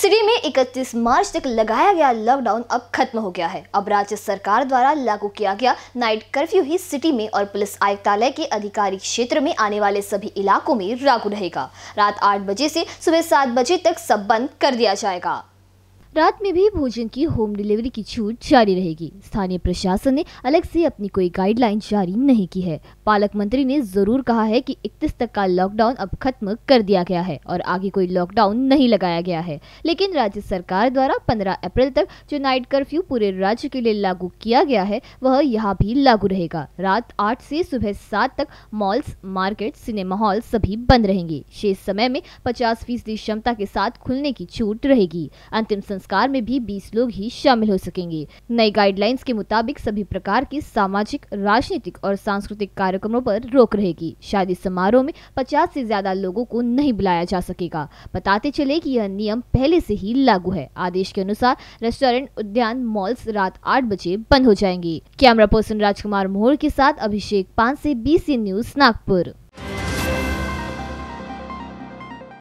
city में 31 मार्च तक लगाया गया लॉकडाउन अब खत्म हो गया है अब राज्य सरकार द्वारा लागू किया गया नाइट कर्फ्यू ही सिटी में और पुलिस आयुक्तालय के अधिकारी क्षेत्र में आने वाले सभी इलाकों में लागू रहेगा रात आठ बजे से सुबह सात बजे तक सब बंद कर दिया जाएगा रात में भी भोजन की होम डिलीवरी की छूट जारी रहेगी स्थानीय प्रशासन ने अलग से अपनी कोई गाइडलाइन जारी नहीं की है पालक मंत्री ने जरूर कहा है कि इकतीस तक का लॉकडाउन अब खत्म कर दिया गया है और आगे कोई लॉकडाउन नहीं लगाया गया है लेकिन राज्य सरकार द्वारा पंद्रह अप्रैल तक जो नाइट कर्फ्यू पूरे राज्य के लिए लागू किया गया है वह यहाँ भी लागू रहेगा रात आठ से सुबह सात तक मॉल्स मार्केट सिनेमा हॉल सभी बंद रहेंगे शेष समय में पचास फीसदी क्षमता के साथ खुलने की छूट रहेगी अंतिम संस्कार में भी 20 लोग ही शामिल हो सकेंगे नई गाइडलाइंस के मुताबिक सभी प्रकार के सामाजिक राजनीतिक और सांस्कृतिक कार्यक्रमों पर रोक रहेगी शादी समारोह में पचास से ज्यादा लोगों को नहीं बुलाया जा सकेगा बताते चले की यह नियम पहले से ही लागू है आदेश के अनुसार रेस्टोरेंट उद्यान मॉल्स रात आठ बजे बंद हो जाएंगे कैमरा पर्सन राजकुमार मोहर के साथ अभिषेक पान से बीसी न्यूज नागपुर